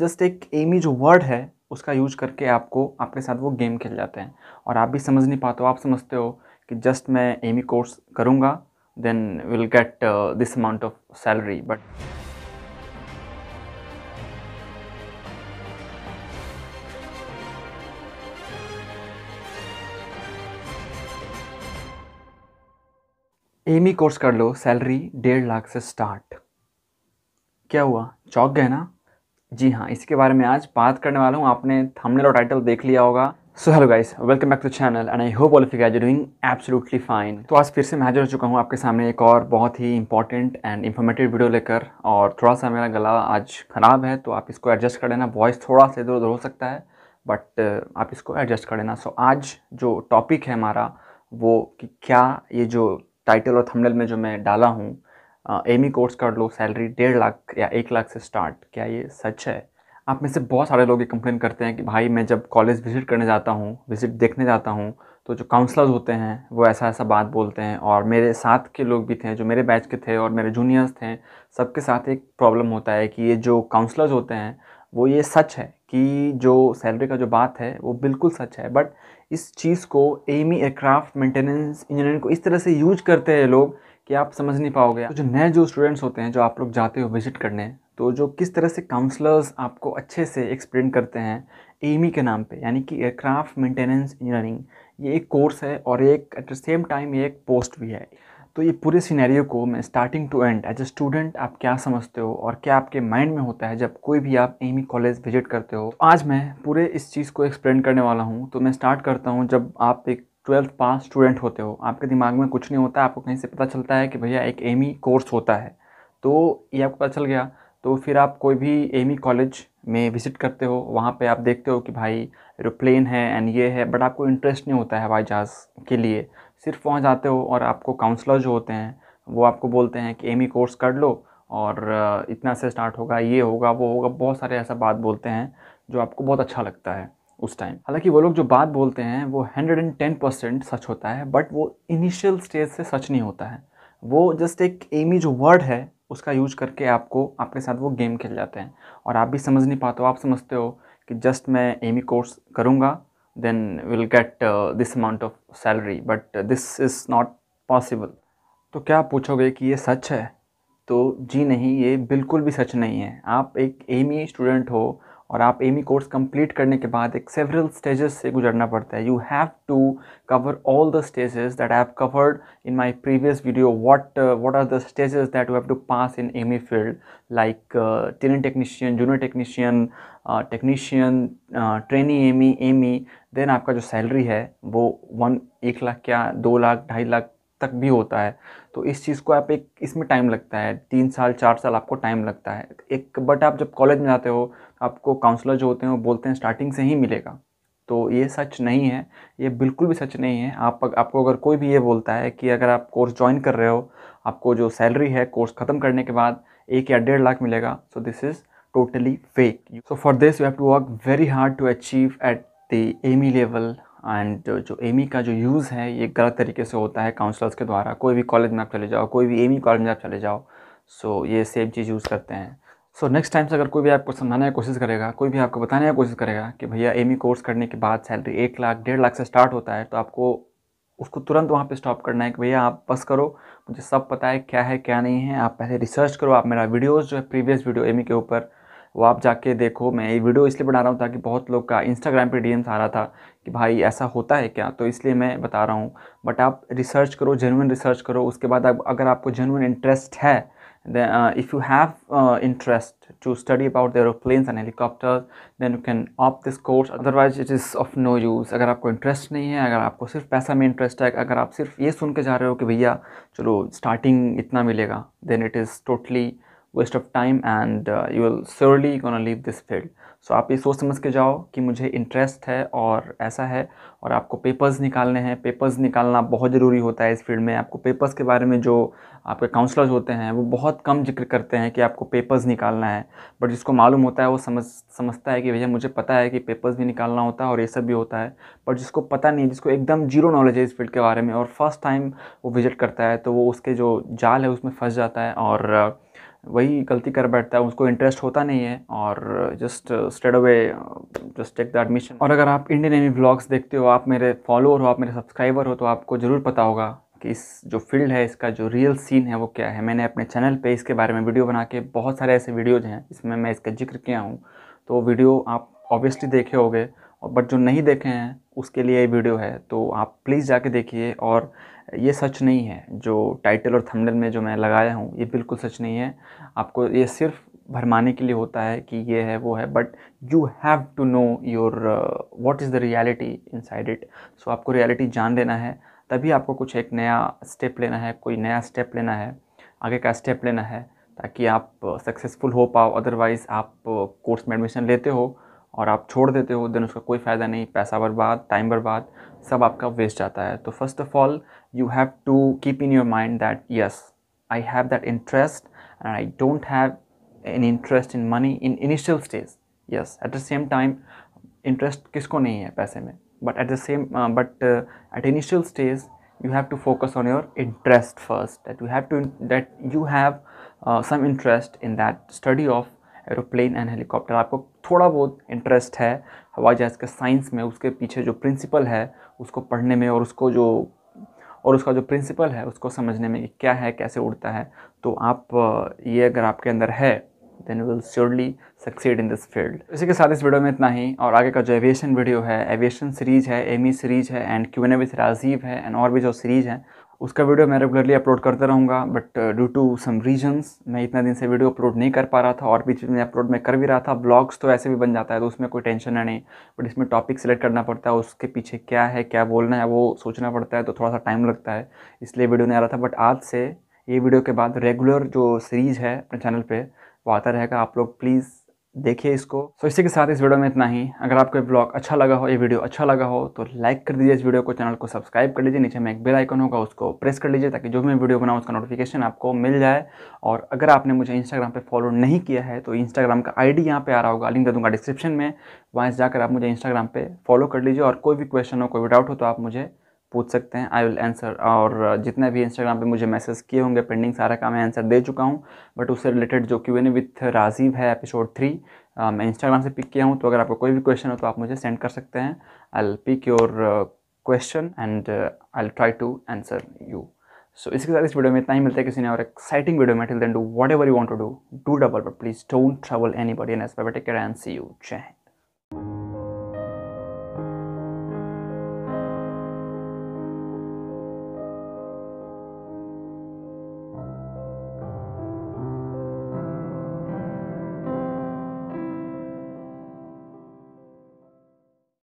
just एक Amy जो word है उसका यूज करके आपको आपके साथ वो गेम खेल जाते हैं और आप भी समझ नहीं पाते हो आप समझते हो कि जस्ट मैं एमी कोर्स करूँगा then will get this amount of salary but AME course कर लो सैलरी डेढ़ लाख से स्टार्ट क्या हुआ चौक गए ना जी हाँ इसके बारे में आज बात करने वाला हूँ आपने थंबनेल और टाइटल देख लिया होगा so hello guys welcome back to channel and I hope all of you guys doing absolutely fine तो आज फिर से मैं हाजिर हो चुका हूँ आपके सामने एक और बहुत ही इंपॉर्टेंट एंड इन्फॉर्मेटिव वीडियो लेकर और थोड़ा सा मेरा गला आज ख़राब है तो आप इसको एडजस्ट कर लेना वॉइस थोड़ा सा इधर उधर हो सकता है बट uh, आप इसको एडजस्ट कर लेना सो so, आज जो टॉपिक है हमारा वो कि क्या ये जो टाइटल और थंबनेल में जो मैं डाला हूँ एम ई कोर्स कर लो सैलरी डेढ़ लाख या एक लाख से स्टार्ट क्या ये सच है आप में से बहुत सारे लोग ये कंप्लेन करते हैं कि भाई मैं जब कॉलेज विज़िट करने जाता हूँ विज़िट देखने जाता हूँ तो जो काउंसलर्स होते हैं वो ऐसा ऐसा बात बोलते हैं और मेरे साथ के लोग भी थे जो मेरे बैच के थे और मेरे जूनियर्स थे सबके साथ एक प्रॉब्लम होता है कि ये जो काउंसलर्स होते हैं वो ये सच है कि जो सैलरी का जो बात है वो बिल्कुल सच है बट इस चीज़ को एमी एयरक्राफ्ट मेंटेनेंस इंजीनियरिंग को इस तरह से यूज करते हैं लोग कि आप समझ नहीं पाओगे तो जो नए जो स्टूडेंट्स होते हैं जो आप लोग जाते हो विजिट करने तो जो किस तरह से काउंसलर्स आपको अच्छे से एक्सप्लेन करते हैं एमी e के नाम पे यानी कि एयरक्राफ्ट मेंटेनेंस इंजीनियरिंग ये एक कोर्स है और एक एट द सेम टाइम ये एक पोस्ट भी है तो ये पूरे सिनेरियो को मैं starting to end as a student आप क्या समझते हो और क्या आपके माइंड में होता है जब कोई भी आप एमी कॉलेज विजिट करते हो तो आज मैं पूरे इस चीज़ को एक्सप्लेन करने वाला हूँ तो मैं स्टार्ट करता हूँ जब आप एक ट्वेल्थ पास स्टूडेंट होते हो आपके दिमाग में कुछ नहीं होता आपको कहीं से पता चलता है कि भैया एक एम e कोर्स होता है तो ये आपको पता चल गया तो फिर आप कोई भी एम e कॉलेज में विज़िट करते हो वहाँ पे आप देखते हो कि भाई एरोप्लेन है एंड ये है बट आपको इंटरेस्ट नहीं होता है हवाई जहाज़ के लिए सिर्फ वहाँ जाते हो और आपको काउंसलर जो होते हैं वो आपको बोलते हैं कि एम कोर्स e कर लो और इतना से स्टार्ट होगा ये होगा वो होगा बहुत सारे ऐसा बात बोलते हैं जो आपको बहुत अच्छा लगता है उस टाइम हालांकि वो लोग जो बात बोलते हैं वो 110 परसेंट सच होता है बट वो इनिशियल स्टेज से सच नहीं होता है वो जस्ट एक एमी जो वर्ड है उसका यूज करके आपको आपके साथ वो गेम खेल जाते हैं और आप भी समझ नहीं पाते हो आप समझते हो कि जस्ट मैं एमी कोर्स करूँगा then will get this amount of salary but this is not possible तो क्या आप पूछोगे कि ये सच है तो जी नहीं ये बिल्कुल भी सच नहीं है आप एक एम स्टूडेंट हो और आप एमी कोर्स कंप्लीट करने के बाद एक सेवरल स्टेजेस से गुजरना पड़ता है you have to cover all the stages that I have covered in my previous video what what are the stages that you have to pass in AME field like training technician junior technician technician trainee AME AME then आपका जो salary है वो one एक लाख क्या दो लाख ढाई लाख तक भी होता है तो इस चीज़ को आप एक इसमें टाइम लगता है तीन साल चार साल आपको टाइम लगता है एक बट आप जब कॉलेज में जाते हो आपको काउंसलर जो होते हैं वो बोलते हैं स्टार्टिंग से ही मिलेगा तो ये सच नहीं है ये बिल्कुल भी सच नहीं है आप आपको अगर कोई भी ये बोलता है कि अगर आप कोर्स ज्वाइन कर रहे हो आपको जो सैलरी है कोर्स ख़त्म करने के बाद एक या डेढ़ लाख मिलेगा so this is totally fake so for this you have to work very hard to achieve at the AME level and जो एमी e का जो यूज़ है ये गलत तरीके से होता है काउंसलर्स के द्वारा कोई भी कॉलेज में आप चले जाओ कोई भी एमी कॉलेज e में आप चले जाओ सो so, ये सेम चीज़ यूज़ करते हैं सो नेक्स्ट टाइम से अगर कोई भी आपको समझाने की कोशिश करेगा कोई भी आपको बताने की कोशिश करेगा कि भैया एम कोर्स e करने के बाद सैलरी एक लाख डेढ़ लाख से स्टार्ट होता है तो आपको उसको तुरंत वहाँ पे स्टॉप करना है कि भैया आप बस करो मुझे सब पता है क्या है क्या नहीं है आप पहले रिसर्च करो आप मेरा वीडियोज़ जो है प्रीवियस वीडियो एम के ऊपर वो आप जाके देखो मैं ये वीडियो इसलिए बना रहा हूँ ताकि बहुत लोग का इंस्टाग्राम पे डीएम आ रहा था कि भाई ऐसा होता है क्या तो इसलिए मैं बता रहा हूँ बट आप रिसर्च करो जेनुइन रिसर्च करो उसके बाद अगर आपको जेनुइन इंटरेस्ट है then uh, if you have uh, interest to study about the aeroplanes and helicopters then you can opt this course otherwise it is of no use अगर आपको interest नहीं है अगर आपको सिर्फ पैसा में interest है अगर आप सिर्फ ये सुन के जा रहे हो कि भैया starting इतना then it is totally waste of time and uh, you will surely gonna leave this field सो आप ये सोच समझ के जाओ कि मुझे इंटरेस्ट है और ऐसा है और आपको पेपर्स निकालने हैं पेपर्स निकालना बहुत ज़रूरी होता है इस फील्ड में आपको पेपर्स के बारे में जो आपके काउंसलर्स होते हैं वो बहुत कम जिक्र करते हैं कि आपको पेपर्स निकालना है बट जिसको मालूम होता है वो समझ समझता है कि भैया मुझे पता है कि पेपर्स भी निकालना होता है और ये सब भी होता है बट जिसको पता नहीं है जिसको एकदम जीरो नॉलेज है इस फील्ड के बारे में और फर्स्ट टाइम वो विज़िट करता है तो वो उसके जो जाल है उसमें फंस जाता है और वही गलती कर बैठता है उसको इंटरेस्ट होता नहीं है और just stayed away just take the admission और अगर आप इंडियन एमी ब्लॉग्स देखते हो आप मेरे फॉलोअर हो आप मेरे सब्सक्राइबर हो तो आपको ज़रूर पता होगा कि इस जो फील्ड है इसका जो रियल सीन है वो क्या है मैंने अपने चैनल पे इसके बारे में वीडियो बना के बहुत सारे ऐसे वीडियोज़ हैं जिसमें मैं इसका जिक्र किया हूँ तो वीडियो आप ऑब्वियसली देखे होंगे बट जो नहीं देखे हैं उसके लिए ये वीडियो है तो आप प्लीज़ जाके देखिए और ये सच नहीं है जो टाइटल और थंबनेल में जो मैं लगाया हूँ ये बिल्कुल सच नहीं है आपको ये सिर्फ भरमाने के लिए होता है कि ये है वो है but you have to know your what is the reality inside it so आपको रियलिटी जान लेना है तभी आपको कुछ एक नया स्टेप लेना है कोई नया स्टेप लेना है आगे का स्टेप लेना है ताकि आप सक्सेसफुल हो पाओ अदरवाइज़ आप कोर्स uh, में एडमिशन लेते हो और आप छोड़ देते हो देन उसका कोई फ़ायदा नहीं पैसा बर्बाद टाइम बर्बाद सब आपका वेस्ट जाता है तो first of all you have to keep in your mind that yes I have that interest and I don't have an interest in money in initial stage yes at the same time interest किसको नहीं है पैसे में but at the same but at initial stage you have to focus on your interest first that you have to that you have some interest in that study of aeroplane and helicopter आपको थोड़ा बहुत interest है हवाई जहाज़ के science में उसके पीछे जो प्रिंसिपल है उसको पढ़ने में और उसको जो और उसका जो प्रिंसिपल है उसको समझने में क्या है कैसे उड़ता है तो आप ये अगर आपके अंदर है then will surely succeed in this field इसी के साथ इस वीडियो में इतना ही और आगे का जो एविएशन वीडियो है एविएशन सीरीज़ है एमी सीरीज़ है and Q N A with Rajiv है एंड और भी जो सीरीज़ है उसका वीडियो मैं रेगुलरली अपलोड करता रहूँगा but due to some reasons मैं इतना दिन से वीडियो अपलोड नहीं कर पा रहा था और बीच में अपलोड मैं कर भी रहा था ब्लॉग्स तो ऐसे भी बन जाता है तो उसमें कोई टेंशन है नहीं बट इसमें टॉपिक सेलेक्ट करना पड़ता है उसके पीछे क्या है क्या बोलना है वो सोचना पड़ता है तो थोड़ा सा टाइम लगता है इसलिए वीडियो नहीं आ रहा था बट आज से ये वीडियो के बाद रेगुलर जो सीरीज़ है अपने चैनल पर वो आता रहेगा आप लोग प्लीज़ देखिए इसको तो इसी के साथ इस वीडियो में इतना ही अगर आपको ब्लॉग अच्छा लगा हो ये वीडियो अच्छा लगा हो तो लाइक कर दीजिए इस वीडियो को चैनल को सब्सक्राइब कर लीजिए नीचे में एक बेल आइकन होगा उसको प्रेस कर लीजिए ताकि जो भी मैं वीडियो बनाऊँ उसका नोटिफिकेशन आपको मिल जाए और अगर आपने मुझे इंस्टाग्राम पर फॉलो नहीं किया है तो इंस्टाग्राम का आई डी यहाँ आ रहा होगा लिंक दे दूँगा डिस्क्रिप्शन में वहाँ से जाकर आप मुझे इंस्टाग्राम पर फॉलो कर लीजिए और कोई भी क्वेश्चन हो कोई भी डाउट हो तो आप मुझे पूछ सकते हैं आई विल आंसर और जितने भी इंस्टाग्राम पे मुझे मैसेज किए होंगे पेंडिंग सारा का मैं आंसर दे चुका हूँ बट उससे रिलेटेड जो क्यू एन विथ राजीव है एपिसोड थ्री मैं इंस्टाग्राम से पिक किया हूँ तो अगर आपको कोई भी क्वेश्चन हो तो आप मुझे सेंड कर सकते हैं I pick your question and I try to answer you so इसके साथ इस वीडियो में इतना ही मिलता है किसी ने और एक्साइटिंग वीडियो में till then do whatever you want to do do double but please don't travel anybody N S take care and see you chain